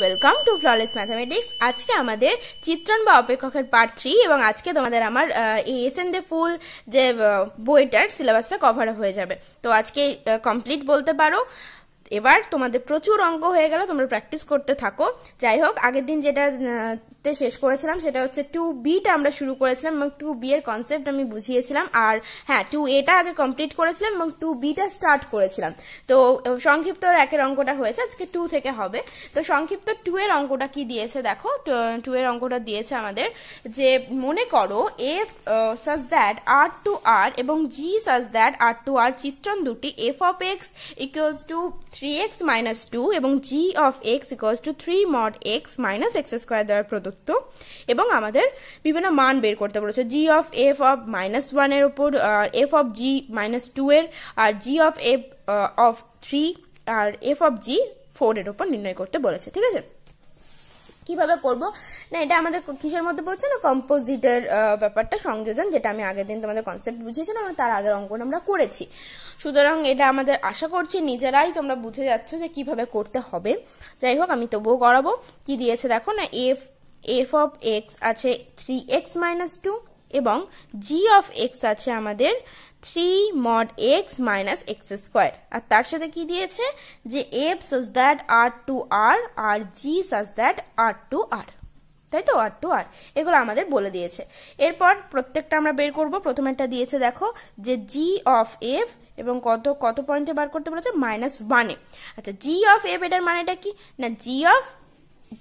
welcome to flawless mathematics আজকে আমাদের চিত্রণ বা অপেক্ষকের পার্ট থ্রি এবং আজকে তোমাদের আমার এই এস এন দে ফুল যে বইটার সিলেবাসটা কভার হয়ে যাবে তো আজকে কমপ্লিট বলতে পারো এবার তোমাদের প্রচুর অঙ্ক হয়ে গেল তোমরা প্র্যাকটিস করতে থাকো যাই হোক আগের দিন যেটা তে শেষ করেছিলাম সেটা হচ্ছে টু বিটা আমরা শুরু করেছিলাম এবং টু বি এর কনসেপ্ট আমি বুঝিয়েছিলাম আর হ্যাঁ টু এটা আগে কমপ্লিট করেছিলাম এবং টু বিটা স্টার্ট করেছিলাম তো সংক্ষিপ্ত একের অঙ্কটা হয়েছে আজকে টু থেকে হবে তো সংক্ষিপ্ত টু এর অঙ্কটা কি দিয়েছে দেখো টু এর অঙ্কটা দিয়েছে আমাদের যে মনে করো F such that R two আর এবং জি such that R two R চিত্রণ দুটি f of x equals to three x minus two এবং g of x equals to three mod x minus x square দ্বারা প্রদত্ত সত্য এবং আমাদের বিভিন্ন মান বের করতে বলেছে g of f of minus ওয়ানের ওপর f of g minus two এর আর g of f of three আর এফ অফ জি ফোর এর ওপর নির্ণয় করতে বলেছে ঠিক আছে কিভাবে করব না এটা আমাদের কিসের মধ্যে পড়ছে না কম্পোজিটের ব্যাপারটা সংযোজন যেটা আমি আগের দিন তোমাদের কনসেপ্ট বুঝিয়েছিলাম তার আগের অঙ্কন আমরা করেছি সুতরাং এটা আমাদের আশা করছি নিজেরাই তোমরা বুঝে যাচ্ছ যে কিভাবে করতে হবে যাই হোক আমি তবুও করাবো কি দিয়েছে দেখো না এফ এফ অফ এক্স আছে থ্রি এক্স মাইনাস টু এবং জি অফ এক্স আছে আমাদের three mod x minus x square আর তার সাথে কি দিয়েছে যে F such that R two R R G such that R two আর তাই তো আর টু আর এগুলো আমাদের বলে দিয়েছে এরপর প্রত্যেকটা আমরা বের করব প্রথমেরটা দিয়েছে দেখো যে জি অফ এফ এবং কত কত পয়েন্টে বার করতে বলেছে মাইনাস ওয়ানে আচ্ছা জি অফ এফ এটার মানেটা কি না g of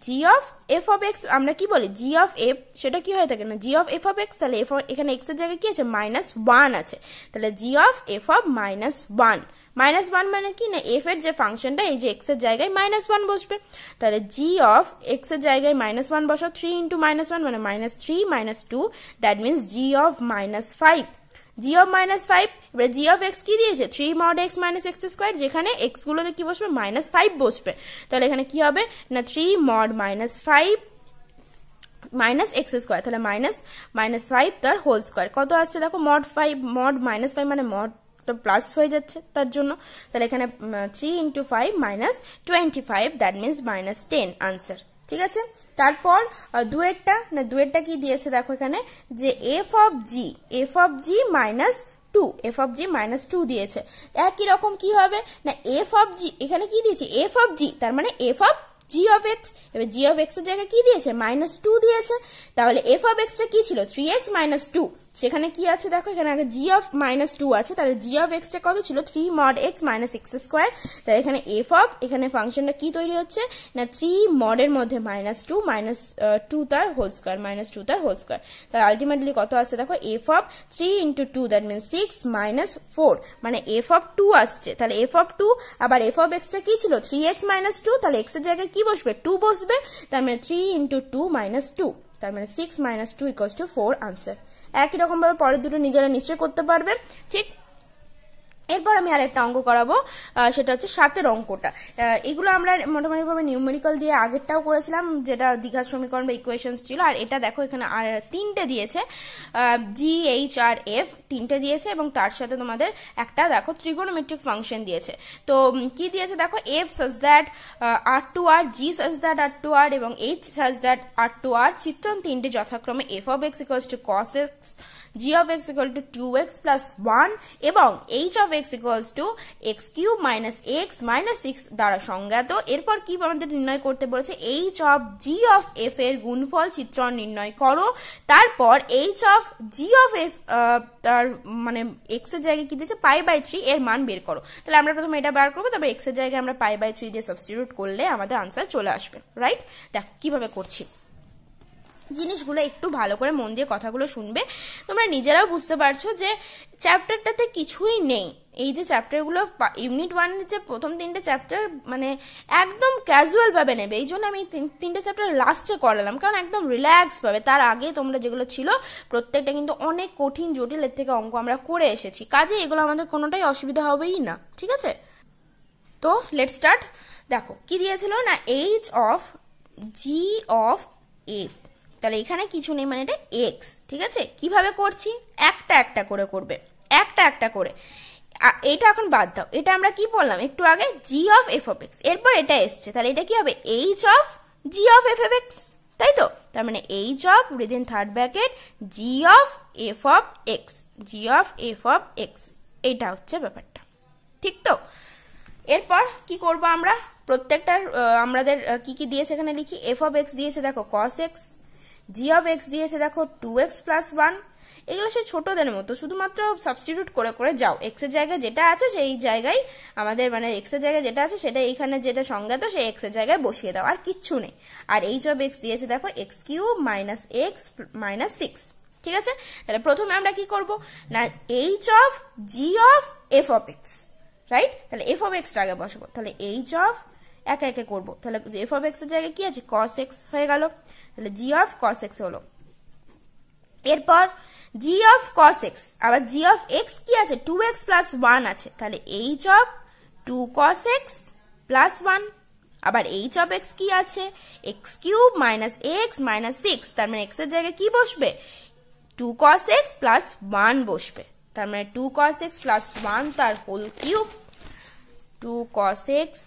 G of f of x আমরা কি বলি জি অফ এফ সেটা কি হয়ে থাকে না g of f of x তাহলে এফ এখানে এক্স এর জায়গায় কি আছে মাইনাস ওয়ান আছে তাহলে g of f of minus one minus one মানে কি না এফ এর যে ফাংশনটা এই যে এক্স এর জায়গায় মাইনাস ওয়ান বসবে তাহলে জি অফ এক্স এর জায়গায় মাইনাস ওয়ান বসাও থ্রি ইন্টু মাইনাস ওয়ান মানে minus three minus two that means g of minus five g of minus five এবার জি অফ এক্স কি দিয়েছে three mod x minus x square যেখানে x গুলোতে কি বসবে মাইনাস ফাইভ বসবে তাহলে এখানে কি হবে না three mod minus five minus x square তাহলে মাইনাস মাইনাস ফাইভ তার হোল স্কোয়ার কত আসছে দেখো mod five mod minus five মানে মড তো প্লাস হয়ে যাচ্ছে তার জন্য তাহলে এখানে three into five minus twenty five that means minus ten answer ঠিক আছে তারপর দুয়েরটা না দুয়েরটা কি দিয়েছে দেখো এখানে যে f of g f of g minus two f of g minus two দিয়েছে একই রকম কি হবে না এফ অফ জি এখানে কি দিয়েছে এফ অফ জি তার মানে f of G of x এবার জি অফ এক্স এর জায়গায় কি দিয়েছে মাইনাস টু দিয়েছে তাহলে এফ অফ এক্সটা কি ছিল থ্রি এক্স মাইনাস টু সেখানে কি আছে দেখো এখানে আগে জি অফ মাইনাস টু আছে তাহলে জি অফ এক্সটা কত ছিল three mod x minus x square তাহলে এখানে এফ অফ এখানে ফাংশনটা কি তৈরি হচ্ছে না থ্রি মডের মধ্যে মাইনাস টু মাইনাস টু তার হোল স্কোয়ার মাইনাস টু তার হোল স্কোয়ার তাহলে আলটিমেটলি কত আছে দেখো f of three into two that mean six minus four মানে এফ অফ টু আসছে তাহলে এফ অফ টু আবার এফ অফ এক্সটা কি ছিল থ্রি এক্স মাইনাস টু তাহলে এক্স এর জায়গায় কি বসবে টু বসবে তার মানে three into two minus two তার মানে six minus two equals to four answer একই রকমভাবে পরের দুটো নিজেরা নিশ্চয় করতে পারবে ঠিক এরপর আমি আরেকটা অঙ্ক করাবো সেটা হচ্ছে সাতের অঙ্কটা এগুলো আমরা মোটামুটি ভাবে নিউমেরিক্যাল দিয়ে আগেরটাও করেছিলাম যেটা দীঘার সমীকরণ বা ইকুয়েশন ছিল আর এটা দেখো এখানে আর তিনটে দিয়েছে জি এইচ আর এফ তিনটে দিয়েছে এবং তার সাথে তোমাদের একটা দেখো ত্রিগোনোমেট্রিক ফাংশন দিয়েছে তো কি দিয়েছে দেখো F such that R two R G such that R two আর এবং H such that R two R চিত্রণ তিনটে যথাক্রমে f of x equals to cos x g of x equal to two x plus one এবং h of x equals to x cube minus x minus six দ্বারা সংজ্ঞাত এরপর কি আমাদের নির্ণয় করতে বলেছে h of G of f এর গুণফল চিত্র নির্ণয় করো তারপর h of G of F তার মানে এক্স এর জায়গায় কি দিয়েছে পাই বাই থ্রি এর মান বের করো তাহলে আমরা প্রথমে এটা বার করবো তারপর এক্স এর জায়গায় আমরা পাই বাই থ্রি দিয়ে সাবস্টিটিউট করলে আমাদের আনসার চলে আসবে রাইট দেখো কিভাবে করছি জিনিসগুলো একটু ভালো করে মন দিয়ে কথাগুলো শুনবে তোমরা নিজেরাও বুঝতে পারছো যে চ্যাপ্টারটাতে কিছুই নেই এই যে চ্যাপ্টারগুলো ইউনিট ওয়ানের যে প্রথম তিনটে চ্যাপ্টার মানে একদম ক্যাজুয়ালভাবে নেবে এই জন্য আমি তিনটে চ্যাপ্টার লাস্টে করালাম কারণ একদম রিল্যাক্সভাবে তার আগে তোমরা যেগুলো ছিল প্রত্যেকটা কিন্তু অনেক কঠিন জটিলের থেকে অঙ্ক আমরা করে এসেছি কাজে এগুলো আমাদের কোনোটাই অসুবিধা হবেই না ঠিক আছে তো লেট স্টার্ট দেখো কি দিয়েছিল না h of G of f তাহলে এখানে কিছু নেই মানে এটা এক্স ঠিক আছে কিভাবে করছি একটা একটা করে করবে একটা একটা করে এটা এখন বাদ দাও এটা আমরা কি বললাম একটু আগে g of f of x এরপর এটা এসছে তাহলে এটা কি হবে h of G of f f x তাই তো তার মানে h of within third bracket g of f of x g of f of x এইটা হচ্ছে ব্যাপারটা ঠিক তো এরপর কি করব আমরা প্রত্যেকটার আমাদের কি কি দিয়েছে এখানে লিখি এফ অফ এক্স দিয়েছে দেখো cos x g of x দিয়েছে দেখো টু এক্স প্লাস ওয়ান এগুলো সে ছোটদের মতো শুধুমাত্র সাবস্টিটিউট করে করে যাও এক্স এর জায়গায় যেটা আছে সেই জায়গায় আমাদের মানে এক্স এর জায়গায় যেটা আছে সেটা এইখানে যেটা সংজ্ঞাত সেই এক্স এর জায়গায় বসিয়ে দাও আর কিচ্ছু নেই আর এইচ অফ এক্স দিয়েছে দেখো x cube minus x minus six ঠিক আছে তাহলে প্রথমে আমরা কি করব না h of G of f of x right তাহলে এফ অফ এক্সটা আগে বসাবো তাহলে এইচ অফ একে একে করবো তাহলে এফ অফ এক্স এর জায়গায় কি আছে কস এক্স হয়ে গেল তাহলে জি অফ কস এক্স হলো এরপর জি অফ কস এক্স আবার জি অফ এক্স কি আছে টু এক্স প্লাস ওয়ান আছে তাহলে h of two cos x plus one আবার এইচ অফ এক্স কি আছে x cube minus x minus six তার মানে এক্স এর জায়গায় কি বসবে two cos x plus one বসবে তার মানে two cos x plus one তার whole cube two cos x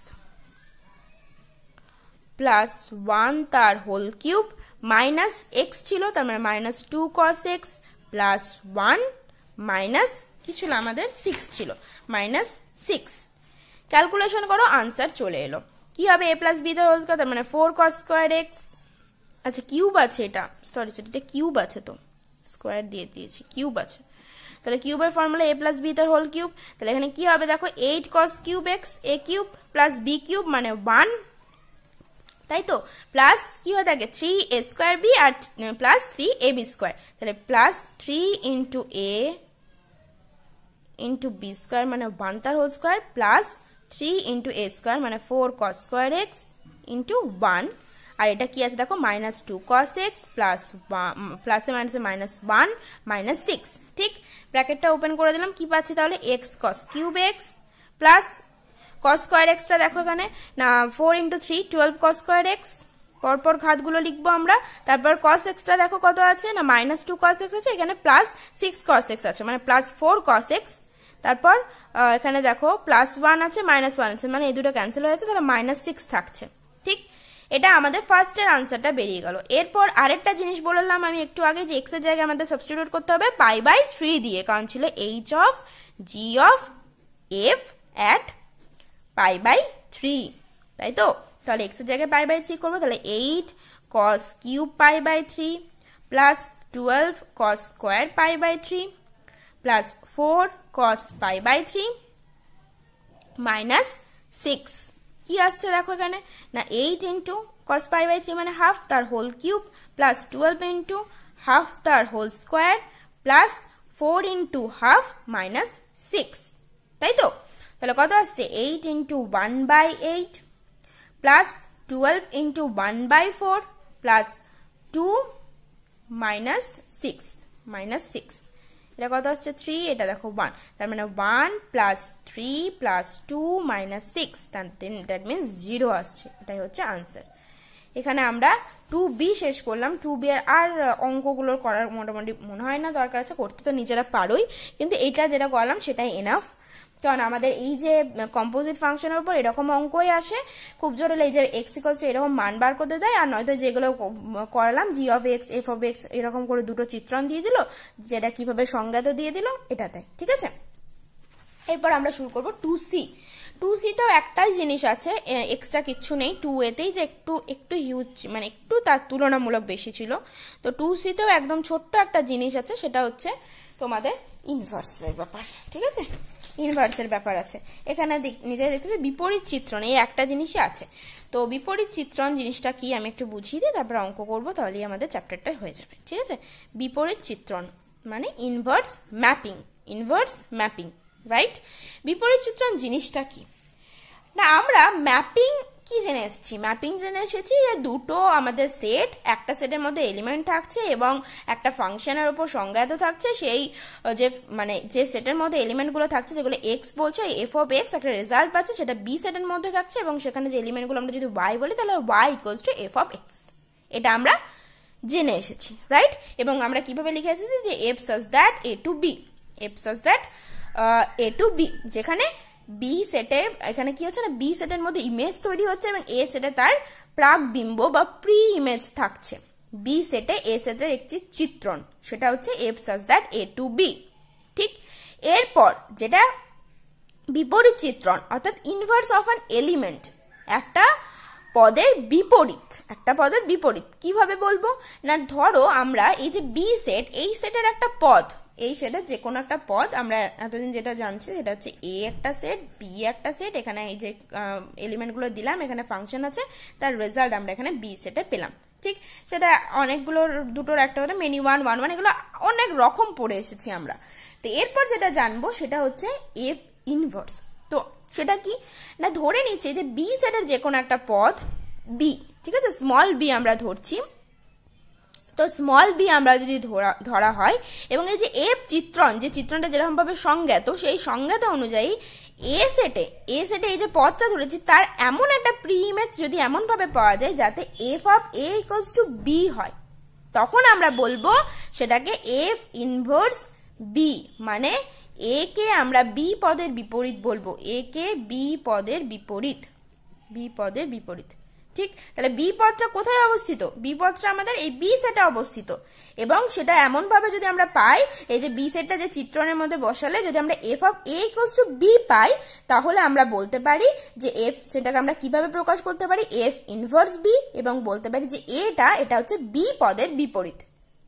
plus one তার হোল কিউব মাইনাস এক্স ছিল তার মানে minus two cos x plus one minus কি ছিল আমাদের সিক্স ছিল মাইনাস সিক্স ক্যালকুলেশন করো আনসার চলে এলো কি হবে এ প্লাস বি তার হোল স্কোয়ার তার মানে ফোর কস স্কোয়ার এক্স আচ্ছা কিউব আছে এটা সরি সরি এটা কিউব আছে তো স্কোয়ার দিয়ে দিয়েছি কিউব আছে তাহলে কিউবের ফর্মুলা এ প্লাস বি তার হোল কিউব তাহলে এখানে কি হবে দেখো eight cos cube x a cube plus b cube মানে ওয়ান তাই তো প্লাস কি হয়ে থাকে থ্রি এ স্কোয়ার বি আর plus three a b square তাহলে plus three into a into b square মানে ওয়ান তার whole square plus three into a square মানে four cos square x into one আর এটা কি আছে দেখো minus two cos x plus প্লাসে মাইনাসে মাইনাস ওয়ান মাইনাস সিক্স ঠিক ব্র্যাকেটটা ওপেন করে দিলাম কি পাচ্ছি তাহলে x cos cube x plus cos square এক্সটা দেখো এখানে না four into three twelve cos square x পরপর খাতগুলো লিখবো আমরা তারপর কস এক্সটা দেখো কত আছে না মাইনাস টু কস এক্স আছে এখানে প্লাস সিক্স কস এক্স আছে মানে প্লাস ফোর কস এক্স তারপর এখানে দেখো প্লাস ওয়ান আছে মাইনাস ওয়ান আছে মানে এই দুটো ক্যান্সেল হয়ে যাচ্ছে তাহলে মাইনাস সিক্স থাকছে ঠিক এটা আমাদের ফার্স্টের আনসারটা বেরিয়ে গেল এরপর আরেকটা জিনিস বললাম আমি একটু আগে যে এক্সের জায়গায় আমাদের সাবস্টিটিউট করতে হবে পাই বাই থ্রি দিয়ে কারণ ছিল h of G of f at pi by three তাই তো তাহলে এক্স এর জায়গায় পাই বাই থ্রি করবো তাহলে eight cos cube pi by three plus twelve cos square pi by three plus four cos pi by three minus six কি আসছে দেখো এখানে না eight into cos pi by three মানে হাফ তার whole cube plus twelve into half তার whole square plus four into half minus six তাই তো তাহলে কত আসছে eight into one by eight plus twelve into one by four plus two minus six minus six এটা কত হচ্ছে three এটা দেখো ওয়ান তার মানে one plus three plus two minus six that means zero আসছে এটাই হচ্ছে আনসার এখানে আমরা টু বি শেষ করলাম টু বি আর অঙ্কগুলোর করার মোটামুটি মনে হয় না দরকার আছে করতে তো নিজেরা পারোই কিন্তু এটা যেটা করলাম সেটাই এনাফ কারণ আমাদের এই যে কম্পোজিট ফাংশনের উপর এরকম অঙ্কই আসে খুব জোর হলে এই যে এক্স ইকলস এরকম মান বার করতে দেয় আর নয়তো যেগুলো করালাম g of x f of x এরকম করে দুটো চিত্রণ দিয়ে দিল যেটা কিভাবে সংজ্ঞাত দিয়ে দিল এটাতে ঠিক আছে এরপর আমরা শুরু করবো টু সি টু সিতেও একটাই জিনিস আছে এক্সট্রা কিচ্ছু নেই টু এতেই যে একটু একটু হিউজ মানে একটু তার তুলনামূলক বেশি ছিল তো টু সিতেও একদম ছোট্ট একটা জিনিস আছে সেটা হচ্ছে তোমাদের ইনভার্সের ব্যাপার ঠিক আছে ইউনিভার্সের ব্যাপার আছে এখানে নিজেরা দেখতে পাবে বিপরীত চিত্রণ এই একটা জিনিসই আছে তো বিপরীত চিত্রণ জিনিসটা কি আমি একটু বুঝিয়ে দিই তারপর অঙ্ক করবো তাহলেই আমাদের চ্যাপ্টারটা হয়ে যাবে ঠিক আছে বিপরীত চিত্রণ মানে inverse mapping inverse mapping right বিপরীত চিত্রণ জিনিসটা কি না আমরা ম্যাপিং কি জেনে এসেছি ম্যাপিং জেনে এসেছি যে দুটো আমাদের সেট একটা সেটের মধ্যে এলিমেন্ট থাকছে এবং একটা ফাংশনের ওপর সংজ্ঞায়িত থাকছে সেই যে মানে যে সেটের মধ্যে এলিমেন্টগুলো থাকছে যেগুলো এক্স বলছে এফ অফ এক্স একটা রেজাল্ট পাচ্ছে সেটা বি সেটের মধ্যে থাকছে এবং সেখানে যে এলিমেন্টগুলো আমরা যদি ওয়াই বলি তাহলে Y equal to f of x এটা আমরা জেনে এসেছি রাইট এবং আমরা কিভাবে লিখে এসেছি যে f such that A to B f such that A to B যেখানে বি সেটে এখানে কি হচ্ছে না বি সেটের মধ্যে ইমেজ তৈরি হচ্ছে এবং এ সেটে তার প্রাক বিম্ব বা প্রি ইমেজ থাকছে বি সেটে এ সেটের একটি চিত্রণ সেটা হচ্ছে F such that A to B ঠিক এরপর যেটা বিপরীত চিত্রণ অর্থাৎ ইনভার্স অফ অ্যান এলিমেন্ট একটা পদের বিপরীত একটা পদের বিপরীত কিভাবে বলবো না ধরো আমরা এই যে বি সেট এই সেটের একটা পদ এই সেটা যে কোনো একটা পদ আমরা এতদিন যেটা জানছি সেটা হচ্ছে এ একটা সেট বি একটা সেট এখানে এই যে এলিমেন্টগুলো দিলাম এখানে ফাংশন আছে তার রেজাল্ট আমরা এখানে বি সেটে পেলাম ঠিক সেটা অনেকগুলোর দুটোর একটা হলে মেনি ওয়ান ওয়ান ওয়ান এগুলো অনেক রকম পড়ে এসেছি আমরা তো এরপর যেটা জানবো সেটা হচ্ছে এফ ইনভার্স তো সেটা কি না ধরে নিচ্ছে যে বি সেটের যে কোনো একটা পদ বি ঠিক আছে স্মল বি আমরা ধরছি তো স্মল বি আমরা যদি ধরা ধরা হয় এবং এই যে এফ চিত্রণ যে চিত্রণটা যেরকমভাবে সংজ্ঞাত সেই সংজ্ঞাত অনুযায়ী এ সেটে এ সেটে এই যে পথটা ধরেছি তার এমন একটা প্রি ইমেজ যদি এমনভাবে পাওয়া যায় যাতে f of A equals to B হয় তখন আমরা বলবো সেটাকে এফ ইনভার্স বি মানে এ কে আমরা বি পদের বিপরীত বলবো এ কে বি পদের বিপরীত বি পদের বিপরীত ঠিক তাহলে বি পদটা কোথায় অবস্থিত বি পদটা আমাদের এই বি সেটে অবস্থিত এবং সেটা এমন ভাবে যদি আমরা পাই এই যে বি সেটটা যে চিত্রণের মধ্যে বসালে যদি আমরা f of A equals to B পাই তাহলে আমরা বলতে পারি যে এফ সেটাকে আমরা কিভাবে প্রকাশ করতে পারি এফ ইনভার্স বি এবং বলতে পারি যে এটা এটা হচ্ছে বি পদের বিপরীত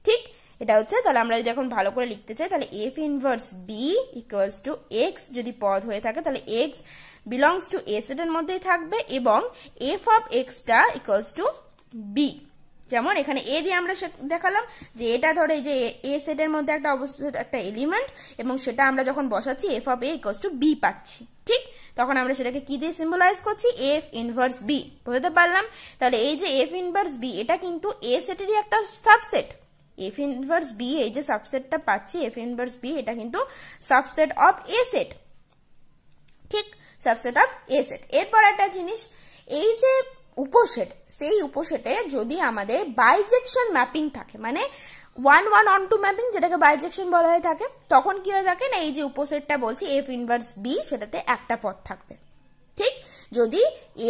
ঠিক এটা হচ্ছে তাহলে আমরা যদি এখন ভালো করে লিখতে চাই তাহলে F inverse B equals to x যদি পদ হয়ে থাকে তাহলে এক্স বিলংস টু এ সেটের মধ্যেই থাকবে এবং এফ অফ এক্সটা ইকলস টু বি যেমন এখানে এ দিয়ে আমরা দেখালাম যে এটা ধরে যে এ সেটের মধ্যে একটা অবস্থিত একটা এলিমেন্ট এবং সেটা আমরা যখন বসাচ্ছি f of A equals to B পাচ্ছি ঠিক তখন আমরা সেটাকে কি দিয়ে সিম্বলাইজ করছি এফ ইনভার্স বি বুঝতে পারলাম তাহলে এই যে এফ ইনভার্স বি এটা কিন্তু এ সেটেরই একটা সাবসেট এফ ইনভার্স বি এই যে সাবসেটটা পাচ্ছি এফ ইনভার্স বি এটা কিন্তু সাবসেট অফ এ সেট ঠিক সাবসেট অফ এ সেট এরপর একটা জিনিস এই যে উপসেট সেই উপসেটে যদি আমাদের বাইজেকশন ম্যাপিং থাকে মানে one one onto mapping যেটাকে বাইজেকশন বলা হয়ে থাকে তখন কি হয়ে থাকে না এই যে উপসেটটা বলছি এফ ইনভার্স বি সেটাতে একটা পথ থাকবে ঠিক যদি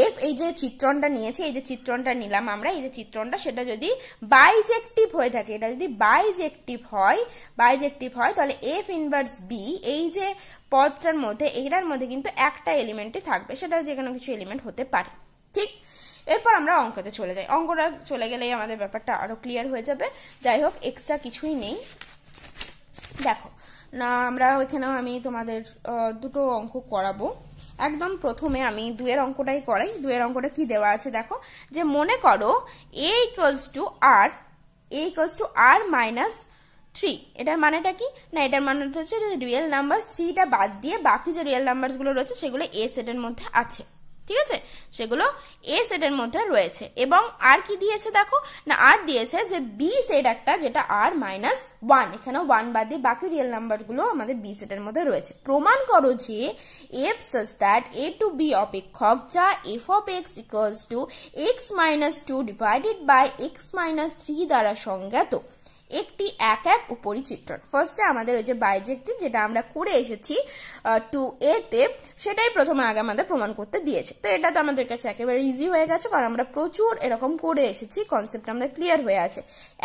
এফ এই যে চিত্রণটা নিয়েছে এই যে চিত্রণটা নিলাম আমরা এই যে চিত্রণটা সেটা যদি বাইজেকটিভ হয়ে থাকে এটা যদি বাইজেকটিভ হয় বাইজেকটিভ হয় তাহলে এফ ইনভার্স বি এই যে পদটার মধ্যে এটার মধ্যে কিন্তু একটা এলিমেন্টই থাকবে সেটা যে কোনো কিছু এলিমেন্ট হতে পারে ঠিক এরপর আমরা অঙ্কতে চলে যাই অঙ্কটা চলে গেলেই আমাদের ব্যাপারটা আরও ক্লিয়ার হয়ে যাবে যাই হোক এক্সট্রা কিছুই নেই দেখো না আমরা ওইখানেও আমি তোমাদের দুটো অঙ্ক করাবো একদম প্রথমে আমি দুয়ের অঙ্কটাই করাই দুয়ের অঙ্কটা কি দেওয়া আছে দেখো যে মনে করো A equals to R A equals to R minus three এটার মানেটা কি না এটার মানেটা হচ্ছে রিয়েল নাম্বার থ্রিটা বাদ দিয়ে বাকি যে রিয়েল গুলো রয়েছে সেগুলো এ সেটের মধ্যে আছে ঠিক আছে সেগুলো এ সেটের মধ্যে রয়েছে এবং আর কি দিয়েছে দেখো না আর দিয়েছে যে বি সেট একটা যেটা আর মাইনাস ওয়ান এখানে ওয়ান বাদ দিয়ে বাকি রিয়েল নাম্বারগুলো আমাদের বি সেটের মধ্যে রয়েছে প্রমাণ করো যে f such that A to B অপেক্ষক যা f of x equals to x minus two divided by x minus three দ্বারা সংজ্ঞাত একটি এক এক উপরিচিত্রণ ফার্স্টে আমাদের ওই যে বায়োজেক্টিভ যেটা আমরা করে এসেছি টু এ তে সেটাই প্রথমে আগে আমাদের প্রমাণ করতে দিয়েছে তো এটা তো আমাদের কাছে একেবারে ইজি হয়ে গেছে কারণ আমরা প্রচুর এরকম করে এসেছি কনসেপ্ট আমরা ক্লিয়ার হয়ে আছে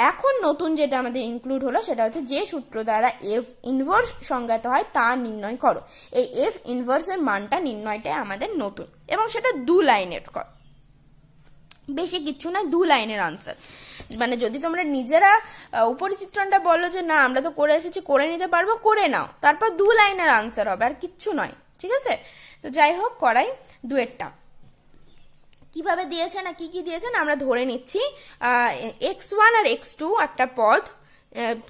এখন নতুন যেটা আমাদের ইনক্লুড হলো সেটা হচ্ছে যে সূত্র দ্বারা এফ ইনভার্স সংজ্ঞাত হয় তা নির্ণয় করো এই এফ ইনভার্সের মানটা নির্ণয়টাই আমাদের নতুন এবং সেটা দু লাইনের কর বেশি কিচ্ছু না দু লাইনের আনসার মানে যদি তোমরা নিজেরা উপরিচিত্রণটা বলো যে না আমরা তো করে এসেছি করে নিতে পারবো করে নাও তারপর দু লাইনের আনসার হবে আর কিচ্ছু নয় ঠিক আছে তো যাই হোক করাই দুয়েরটা কিভাবে দিয়েছে না কি কি দিয়েছে না আমরা ধরে নিচ্ছি এক্স ওয়ান আর এক্স টু একটা পদ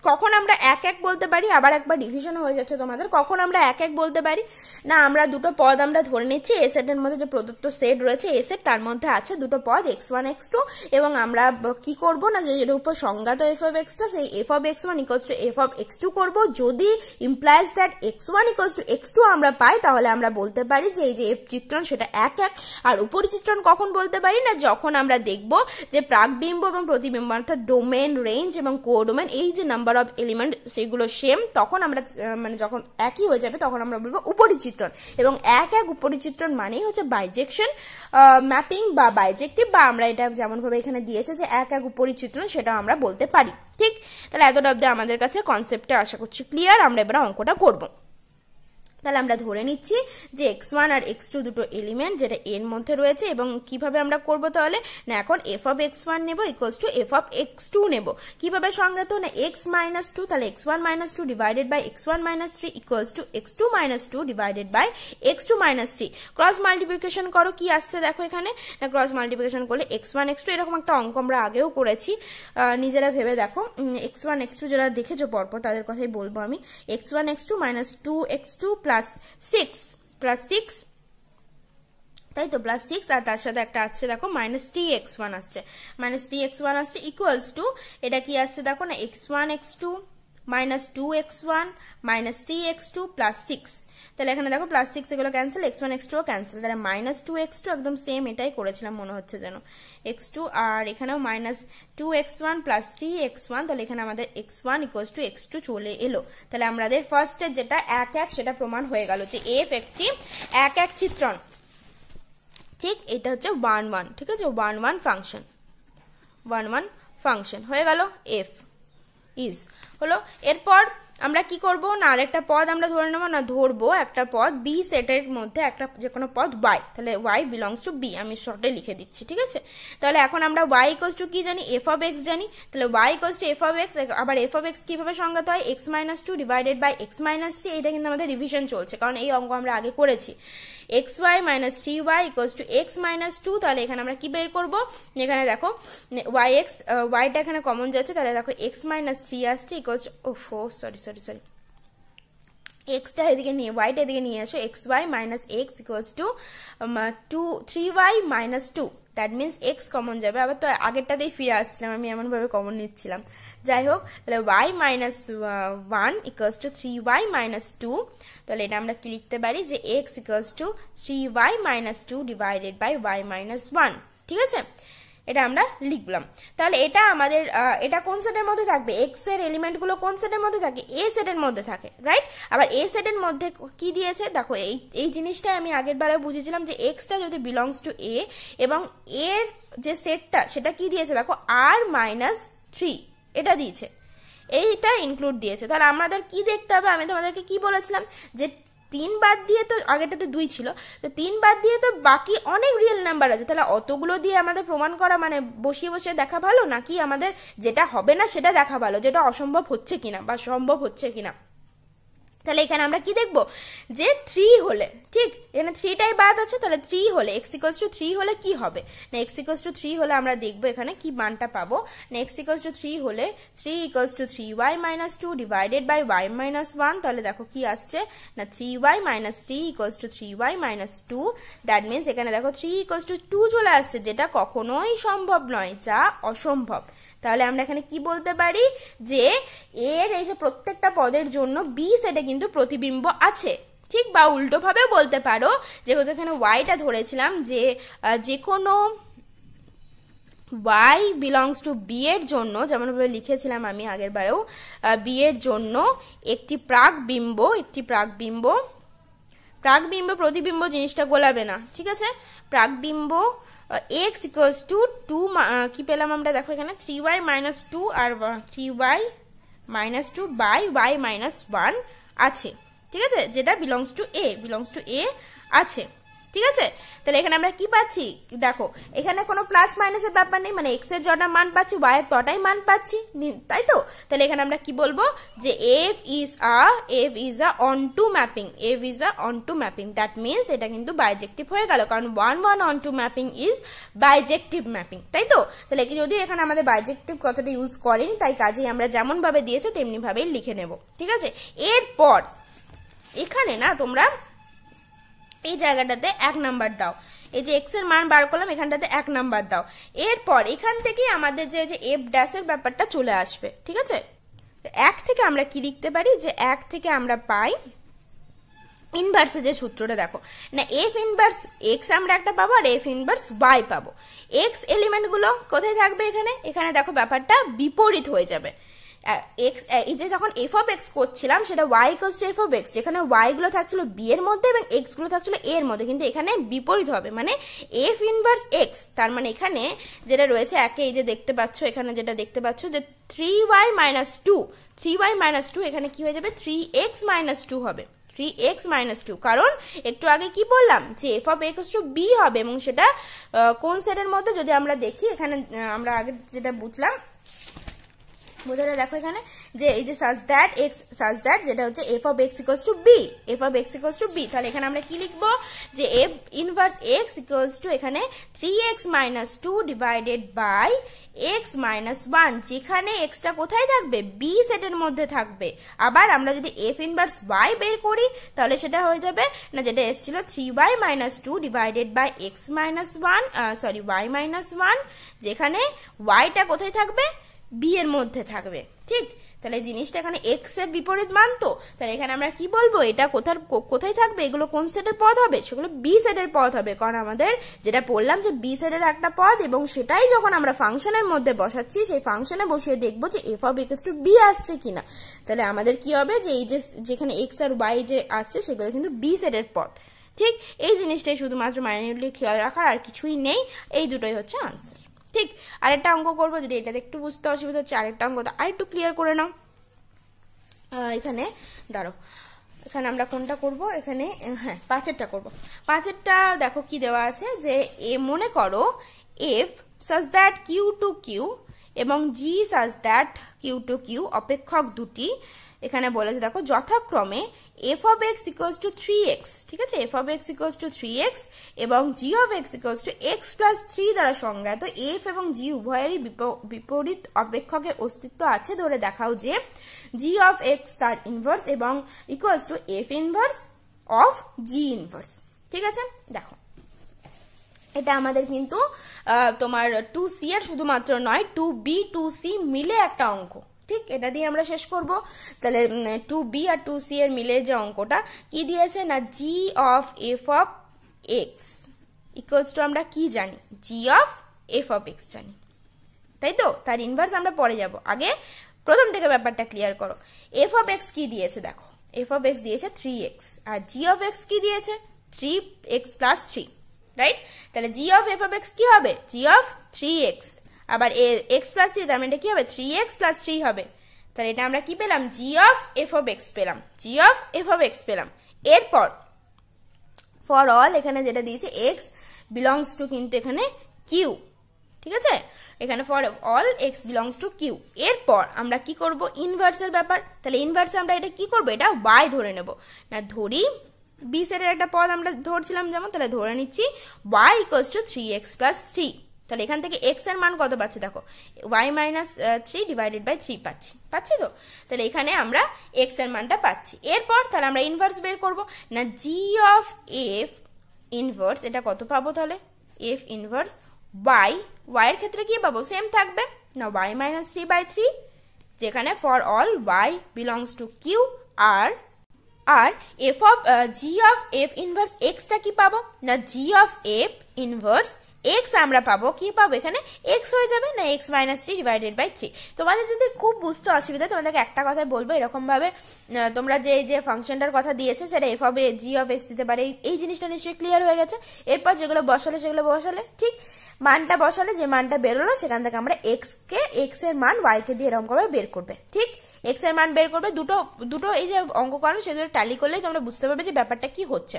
কখন আমরা এক এক বলতে পারি আবার একবার ডিভিশন হয়ে যাচ্ছে তোমাদের কখন আমরা এক এক বলতে পারি না আমরা দুটো পদ আমরা ধরে নিচ্ছি এ সেটের মধ্যে যে প্রদত্ত সেট রয়েছে এ সেট তার মধ্যে আছে দুটো পদ এক্স ওয়ান এক্স টু এবং আমরা কি করব না যে উপর সংজ্ঞাত এফ অফ এক্সটা সেই f of x one equals to f of x two করবো যদি implies that x one equals to x two আমরা পাই তাহলে আমরা বলতে পারি যে এই যে এফ চিত্রণ সেটা এক এক আর উপরিচিত্রণ কখন বলতে পারি না যখন আমরা দেখব যে প্রাকবিম্ব এবং প্রতিবিম্ব অর্থাৎ ডোমেন রেঞ্জ এবং কোডোমেন এই যে নাম্বার অফ এলিমেন্ট সেগুলো সেম তখন আমরা মানে যখন একই হয়ে যাবে তখন আমরা বলবো উপরিচিত্রণ এবং এক এক উপরিচিত্রণ মানেই হচ্ছে বাইজেকশন ম্যাপিং বা বাইজেকটিভ বা আমরা এটা যেমনভাবে এখানে দিয়েছে যে এক এক উপরিচিত্রণ সেটাও আমরা বলতে পারি ঠিক তাহলে এতটা অব্দি আমাদের কাছে কনসেপ্টটা আশা করছি ক্লিয়ার আমরা এবার অঙ্কটা করবো তাহলে আমরা ধরে নিচ্ছি যে এক্স ওয়ান আর এক্স টু দুটো এলিমেন্ট যেটা এর মধ্যে রয়েছে এবং কিভাবে আমরা করব তাহলে না এখন এফ অফ এক্স ওয়ান নেবো equals to f of x two নেবো কিভাবে সংজ্ঞাত না এক্স মাইনাস টু তাহলে x one minus two divided by x one minus three equals to x two minus two divided by x two minus three cross multiplication করো কি আসছে দেখো এখানে না ক্রস মাল্টিপ্লিকেশন করলে এক্স ওয়ান এক্স টু এরকম একটা অঙ্ক আমরা আগেও করেছি নিজেরা ভেবে দেখো এক্স ওয়ান এক্স টু যারা দেখেছো পরপর তাদের কথাই বলবো আমি x one x two minus two x two plus plus six plus six তাই তো প্লাস সিক্স আর তার সাথে একটা আছে দেখো মাইনাস টি এক্স ওয়ান আসছে মাইনাস টি এক্স ওয়ান আসছে ইকুয়ালস টু এটা কি আসছে দেখো না X one x two minus two X one minus T X two plus six তাহলে এখানে দেখো প্লাস সিক্স এগুলো cancel X one x two cancel তাহলে মাইনাস টু এক্স টু একদম সেম এটাই করেছিলাম মনে হচ্ছে যেন এক্স টু আর এখানেও minus two X one plus three x one তাহলে এখানে আমাদের x one equal to x two চলে এলো তাহলে আমাদের ফার্স্টে যেটা এক এক সেটা প্রমাণ হয়ে গেল যে এফ একটি এক এক চিত্রণ ঠিক এটা হচ্ছে ওয়ান ওয়ান ঠিক আছে one one function one one function হয়ে গেল এফ ইজ হলো এরপর আমরা কি করব না আরেকটা পদ আমরা ধরে নেবো না ধরবো একটা পদ বি সেটের মধ্যে একটা যে কোনো পদ ওয়াই তাহলে ওয়াই বিলংস টু বি আমি শর্টে লিখে দিচ্ছি ঠিক আছে তাহলে এখন আমরা ওয়াই ইকোয়াল টু কি জানি এফ অফ এক্স জানি তাহলে Y equal to f of x আবার এফ অফ এক্স কিভাবে সংজ্ঞাত হয় x minus two divided by x minus three এটা কিন্তু আমাদের রিভিশন চলছে কারণ এই অঙ্ক আমরা আগে করেছি x y minus three y equal to x minus two তাহলে এখানে আমরা কি বের করবো এখানে দেখো ওয়াই এক্স ওয়াইটা এখানে কমন যাচ্ছে তাহলে দেখো এক্স মাইনাস থ্রি আসছে ইকোয়াস ও ফোর সরি সরি সরি এক্সটা এদিকে নিয়ে ওয়াইটা এদিকে নিয়ে আসো x y minus x equals to to three y minus two that means x common যাবে আবার তো আগেরটাতেই ফিরে আসছিলাম আমি এমনভাবে কমন নিচ্ছিলাম যাই হোক তাহলে y minus one equals to three y minus two তাহলে এটা আমরা কি লিখতে পারি যে x equals to three y minus two divided by y minus one ঠিক আছে এটা আমরা লিখলাম তাহলে এটা আমাদের এটা কোন সেটের মধ্যে থাকবে এক্স এর এলিমেন্টগুলো কোন সেটের মধ্যে থাকে এ সেটের মধ্যে থাকে রাইট আবার এ সেটের মধ্যে কি দিয়েছে দেখো এই এই জিনিসটাই আমি আগের বারে বুঝেছিলাম যে এক্সটা যদি বিলংস টু এ এবং এর যে সেটটা সেটা কি দিয়েছে দেখো আর মাইনাস থ্রি এটা দিয়েছে এইটা ইনক্লুড দিয়েছে তাহলে আমাদের কি দেখতে হবে আমি তোমাদেরকে কি বলেছিলাম যে তিন বাদ দিয়ে তো আগেটা তো দুই ছিল তো তিন বাদ দিয়ে তো বাকি অনেক রিয়েল নাম্বার আছে তাহলে অতগুলো দিয়ে আমাদের প্রমাণ করা মানে বসিয়ে বসিয়ে দেখা ভালো নাকি আমাদের যেটা হবে না সেটা দেখা ভালো যেটা অসম্ভব হচ্ছে কিনা বা সম্ভব হচ্ছে কিনা তাহলে এখানে আমরা কি দেখব যে থ্রি হলে ঠিক এখানে থ্রিটাই বাদ আছে তাহলে থ্রি হলে এক্সিকোজ টু থ্রি হলে কি হবে না এক্সিকোজ টু থ্রি হলে আমরা দেখবো এখানে কি মানটা পাবো না এক্সিকোজ টু থ্রি হলে three equals to three y minus two divided by y minus one তাহলে দেখো কি আসছে না three y minus three equals to three y minus two that means এখানে দেখো থ্রি ইকোজ টু টু চলে আসছে যেটা কখনোই সম্ভব নয় যা অসম্ভব তাহলে আমরা এখানে কি বলতে পারি যে এর এই যে প্রত্যেকটা পদের জন্য বি সেটা কিন্তু প্রতিবিম্ব আছে ঠিক বা উল্টোভাবেও বলতে পারো যেহেতু এখানে ওয়াইটা ধরেছিলাম যে যে কোনো ওয়াই বিলংস টু বি এর জন্য যেমনভাবে লিখেছিলাম আমি আগের বারেও বি এর জন্য একটি প্রাক বিম্ব একটি প্রাক বিম্ব প্রাক বিম্ব প্রতিবিম্ব জিনিসটা গোলাবে না ঠিক আছে প্রাক বিম্ব x uh, equals to to uh, কি পেলাম আমরা দেখো এখানে থ্রি ওয়াই মাইনাস টু আর three y minus two by y minus one আছে ঠিক আছে যেটা belongs to A belongs to A আছে ঠিক আছে তাহলে এখানে আমরা কি পাচ্ছি দেখো এখানে কোনো প্লাস মাইনাসের ব্যাপার নেই মানে এক্স এর জটা মান পাচ্ছি ওয়াই এর তটাই মান পাচ্ছি তাই তো তাহলে এখানে আমরা কি বলবো যে f is a f is a onto mapping f is a onto mapping that means এটা কিন্তু বাইজেক্টিভ হয়ে গেল কারণ one one onto mapping is bijective mapping তাই তো তাহলে যদি এখানে আমাদের বাইজেক্টিভ কথাটা ইউজ করেনি তাই কাজেই আমরা যেমনভাবে দিয়েছে তেমনিভাবেই লিখে নেব ঠিক আছে এরপর এখানে না তোমরা এই জায়গাটাতে এক নাম্বার দাও এই যে এক্স এর মান বার করলাম এখানটাতে এক নাম্বার দাও এরপর এখান থেকে আমাদের যে যে এফ ড্যাশের ব্যাপারটা চলে আসবে ঠিক আছে এক থেকে আমরা কি লিখতে পারি যে এক থেকে আমরা পাই ইনভার্সে যে সূত্রটা দেখো না এফ ইনভার্স এক্স আমরা একটা পাবো আর এফ ইনভার্স ওয়াই পাবো এক্স এলিমেন্টগুলো কোথায় থাকবে এখানে এখানে দেখো ব্যাপারটা বিপরীত হয়ে যাবে এক্স এই যে যখন এফ অফ এক্স করছিলাম সেটা y equals to f of x যেখানে ওয়াই গুলো থাকছিল বি এর মধ্যে এবং এক্স গুলো থাকছিল এর মধ্যে কিন্তু এখানে বিপরীত হবে মানে এফ ইনভার্স এক্স তার মানে এখানে যেটা রয়েছে একে এই যে দেখতে পাচ্ছ এখানে যেটা দেখতে পাচ্ছ যে three y minus two three y minus two এখানে কি হয়ে যাবে থ্রি এক্স মাইনাস টু হবে থ্রি এক্স মাইনাস টু কারণ একটু আগে কি বললাম যে f of x to B হবে এবং সেটা কোন সেটের মধ্যে যদি আমরা দেখি এখানে আমরা আগে যেটা বুঝলাম বোঝাটা দেখো এখানে যে এই যে সাজ দ্যাট এক্স সাজ দ্যাট যেটা হচ্ছে f of x equals to B f of x equals to B তাহলে এখানে আমরা কি লিখবো যে F inverse x equals to এখানে three x minus two divided by x minus one যেখানে এক্সটা কোথায় থাকবে বি সেটের মধ্যে থাকবে আবার আমরা যদি এফ ইনভার্স ওয়াই বের করি তাহলে সেটা হয়ে যাবে না যেটা এসেছিল three y minus two divided by x minus one sorry y minus one যেখানে ওয়াইটা কোথায় থাকবে বি এর মধ্যে থাকবে ঠিক তাহলে জিনিসটা এখানে এক্স এর বিপরীত মান তো তাহলে এখানে আমরা কি বলবো এটা কোথার কোথায় থাকবে এগুলো কোন সেটের পদ হবে সেগুলো বি সেটের পদ হবে কারণ আমাদের যেটা বললাম যে বি সেটের একটা পদ এবং সেটাই যখন আমরা ফাংশনের মধ্যে বসাচ্ছি সেই ফাংশনে বসিয়ে দেখবো যে f of equal to B আসছে কিনা তাহলে আমাদের কি হবে যে এই যে যেখানে এক্স আর ওয়াই যে আসছে সেগুলো কিন্তু বি সেটের পদ ঠিক এই জিনিসটাই শুধুমাত্র মাইনরলি খেয়াল রাখার আর কিছুই নেই এই দুটোই হচ্ছে আনসার ঠিক আরেকটা অঙ্ক করবো যদি এটাতে একটু বুঝতে অসুবিধা হচ্ছে আরেকটা অঙ্ক আরেকটু ক্লিয়ার করে নাও এখানে দাঁড়ো এখানে আমরা কোনটা করব এখানে হ্যাঁ পাঁচেরটা করব পাঁচেরটা দেখো কি দেওয়া আছে যে এ মনে করো F such that Q two Q এবং জি such that Q two Q অপেক্ষক দুটি এখানে বলেছে দেখো যথাক্রমে f of x equals to three x ঠিক আছে f of x equals to three x এবং g of x equals to x plus three দ্বারা সংজ্ঞাত এফ এবং জি উভয়েরই বিপরীত অপেক্ষকের অস্তিত্ব আছে ধরে দেখাও যে জি অফ এক্স তার ইনভার্স এবং equals to f inverse of G inverse ঠিক আছে দেখো এটা আমাদের কিন্তু তোমার টু সি এর শুধুমাত্র নয় টু বি টু সি মিলে একটা অঙ্ক ঠিক এটা দিয়ে আমরা শেষ করব তাহলে টু বি আর টু সি এর মিলে যে অঙ্কটা কি দিয়েছে না g of f of x equals to আমরা কি জানি g of f of x জানি তাই তো তার ইনভার্স আমরা পরে যাব আগে প্রথম থেকে ব্যাপারটা ক্লিয়ার করো এফ অফ এক্স কি দিয়েছে দেখো এফ অফ এক্স দিয়েছে থ্রি এক্স আর জি অফ এক্স কি দিয়েছে three x plus three right তাহলে g of f of x কি হবে জি অফ থ্রি এক্স আবার এ এক্স প্লাস থ্রি তার মানে এটা কি হবে থ্রি এক্স প্লাস থ্রি হবে তাহলে এটা আমরা কি পেলাম g of f of x পেলাম g of f of x পেলাম এরপর ফর অল এখানে যেটা দিয়েছে এক্স বিলংস টু কিন্তু এখানে কিউ ঠিক আছে এখানে for all x belongs to Q এরপর আমরা কি করব ইনভার্সের ব্যাপার তাহলে ইনভার্সে আমরা এটা কি করব এটা বাই ধরে নেব না ধরি বি সেটের একটা পদ আমরা ধরছিলাম যেমন তাহলে ধরে নিচ্ছি y equals to three x plus three তাহলে এখান থেকে এক্স এর মান কত পাচ্ছি দেখো y minus three divided by three পাচ্ছি পাচ্ছি তো তাহলে এখানে আমরা এক্স এর মানটা পাচ্ছি এরপর তাহলে আমরা ইনভার্স বের করব না জি অফ এফ ইনভার্স এটা কত পাবো তাহলে এফ ইনভার্স ওয়াই ওয়াই এর ক্ষেত্রে কি পাবো সেম থাকবে না y minus three by three যেখানে for all y belongs to Q আর আর F of G of f inverse এক্সটা কি পাবো না g of f inverse x আমরা পাবো কি পাবো এখানে এক্স হয়ে যাবে না x minus three divided by three তোমাদের যদি খুব বুঝতে অসুবিধা তোমাদেরকে একটা কথা বলবো এরকমভাবে তোমরা যে যে ফাংশনটার কথা দিয়েছে সেটা f of G of x দিতে পারে এই জিনিসটা নিশ্চয়ই ক্লিয়ার হয়ে গেছে এরপর যেগুলো বসালে সেগুলো বসালে ঠিক মানটা বসালে যে মানটা বেরোলো সেখান থেকে আমরা এক্স কে এক্স এর মান ওয়াই কে দিয়ে এরকম করে বের করবে ঠিক এক্স এর মান বের করবে দুটো দুটো এই যে অঙ্ক করানো সেগুলো টালি করলেই তোমরা বুঝতে পারবে যে ব্যাপারটা কি হচ্ছে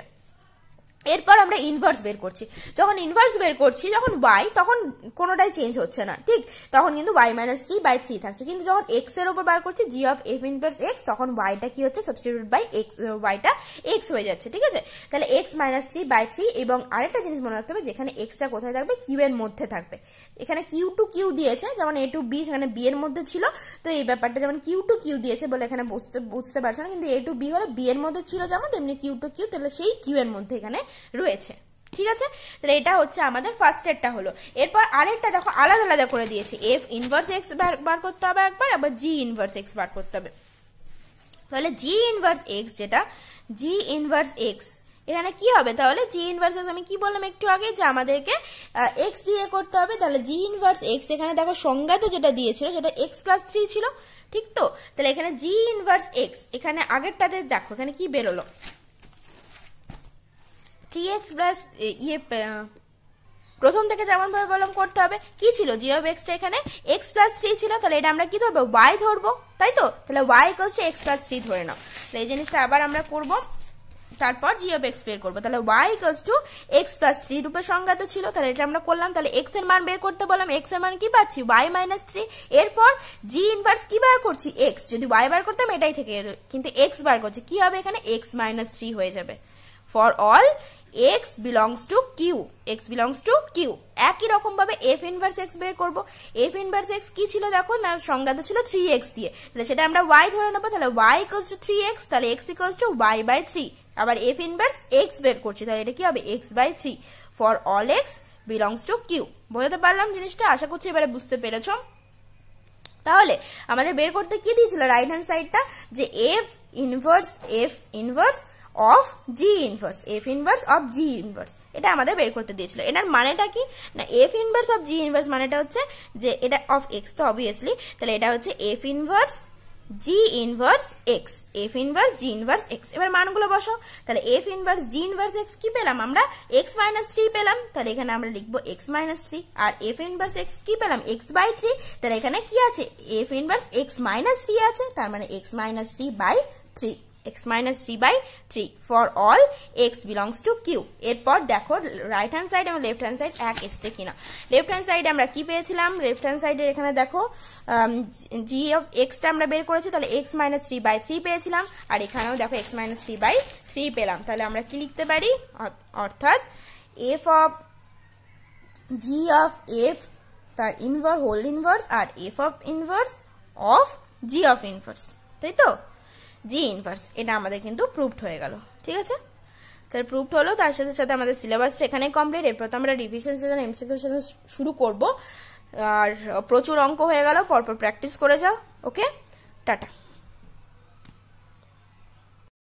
এরপর আমরা ইনভার্স বের করছি যখন ইনভার্স বের করছি যখন ওয়াই তখন কোনোটাই চেঞ্জ হচ্ছে না ঠিক তখন কিন্তু y minus three by three থাকছে কিন্তু যখন এক্স এর ওপর বার করছি g of f inverse x তখন ওয়াইটা কি হচ্ছে সাবস্টিটিউট বাই এক্স ওয়াইটা এক্স হয়ে যাচ্ছে ঠিক আছে তাহলে x minus three by three এবং আরেকটা জিনিস মনে রাখতে হবে যেখানে এক্সটা কোথায় থাকবে কিউ এর মধ্যে থাকবে এখানে কিউ টু কিউ দিয়েছে যেমন এ টু বি সেখানে বি এর মধ্যে ছিল তো এই ব্যাপারটা যেমন কিউ টু কিউ দিয়েছে বলে এখানে বুঝতে বুঝতে পারছো না কিন্তু এ টু বি হলে বি এর মধ্যে ছিল যেমন তেমনি কিউ টু কিউ তাহলে সেই কিউ এর মধ্যে এখানে রয়েছে ঠিক আছে তাহলে এটা হচ্ছে আমাদের ফার্স্ট এডটা হলো এরপর আরেকটা দেখো আলাদা আলাদা করে দিয়েছে এফ ইনভার্স এক্স বার করতে হবে একবার আবার জি ইনভার্স এক্স বার করতে হবে তাহলে জি ইনভার্স এক্স যেটা জি ইনভার্স এক্স এখানে কি হবে তাহলে জি ইনভার্সেস আমি কি বললাম একটু আগে যে আমাদেরকে এক্স দিয়ে করতে হবে তাহলে জি ইনভার্স এক্স এখানে দেখো সংজ্ঞা তো যেটা দিয়েছিল সেটা এক্স প্লাস থ্রি ছিল ঠিক তো তাহলে এখানে জি ইনভার্স এক্স এখানে আগেরটাতে দেখো এখানে কি বেরোলো থ্রি এক্স প্লাস ইয়ে প্রথম থেকে যেমন ভাবে বললাম করতে হবে কি ছিল জি অফ এক্সটা এখানে এক্স প্লাস থ্রি ছিল তাহলে এটা আমরা কি ধরবো ওয়াই ধরবো তাই তো তাহলে y equals x plus three ধরে নাও তাহলে এই জিনিসটা আবার আমরা করবো তারপর জি অফ এক্স বের করবো তাহলে y equals to x plus three রূপে সংজ্ঞাত ছিল তাহলে এটা আমরা করলাম তাহলে এক্স এর মান বের করতে বললাম এক্স এর মান কি পাচ্ছি ওয়াই মাইনাস থ্রি এরপর জি ইনভার্স কি বার করছি এক্স যদি ওয়াই বার করতাম এটাই থেকে কিন্তু এক্স বার করছি কি হবে এখানে এক্স মাইনাস থ্রি হয়ে যাবে for all x belongs to Q x belongs to Q একই রকম ভাবে এফ ইনভার্স এক্স বের করবো এফ ইনভার্স এক্স কি ছিল দেখো না সংজ্ঞাত ছিল থ্রি এক্স দিয়ে তাহলে সেটা আমরা ওয়াই ধরে নেবো তাহলে Y equal to three X তাহলে X equal to Y by three আবার এফ ইনভার্স এক্স বের করছি তাহলে এটা কি হবে X by three for all x belongs to Q বোঝাতে পারলাম জিনিসটা আশা করছি এবারে বুঝতে পেরেছ তাহলে আমাদের বের করতে কি দিয়েছিল রাইট হ্যান্ড সাইডটা যে F inverse F inverse of G inverse F inverse of G inverse এটা আমাদের বের করতে দিয়েছিল এটার মানেটা কি না F inverse of G inverse মানেটা হচ্ছে যে এটা অফ এক্স তো অবভিয়াসলি তাহলে এটা হচ্ছে F inverse G inverse X F inverse G inverse X এবার মানগুলো বসো তাহলে F inverse G inverse X কি পেলাম আমরা এক্স মাইনাস থ্রি পেলাম তাহলে এখানে আমরা লিখবো এক্স মাইনাস থ্রি আর এফ ইনভার্স এক্স কি পেলাম এক্স বাই থ্রি তাহলে এখানে কি আছে F inverse X minus three আছে তার মানে X minus three by three x minus 3 by 3 for all x belongs to q এরপর দেখো রাইট হ্যান্ড সাইড এবং লেফট হ্যান্ড সাইড এক এসছে কিনা লেফট হ্যান্ড সাইডে আমরা কি পেয়েছিলাম লেফট হ্যান্ড সাইডের এখানে দেখো জি অফ এক্সটা আমরা বের করেছি তাহলে x minus three by three পেয়েছিলাম আর এখানেও দেখো x minus three by three পেলাম তাহলে আমরা কি লিখতে পারি অর্থাৎ F of G of F তার ইনভার হোল ইনভার্স আর F of inverse of G of inverse তাই তো জি ইনভার্স এটা আমাদের কিন্তু প্রুভড হয়ে গেল ঠিক আছে তাহলে প্রুভড হলো তার সাথে সাথে আমাদের সিলেবাসটা এখানে কমপ্লিট এরপর তো আমরা রিভিশন সেশন এমসিকিউ সেশন শুরু করব আর প্রচুর অঙ্ক হয়ে গেল পরপর প্র্যাকটিস করে যাও ওকে টাটা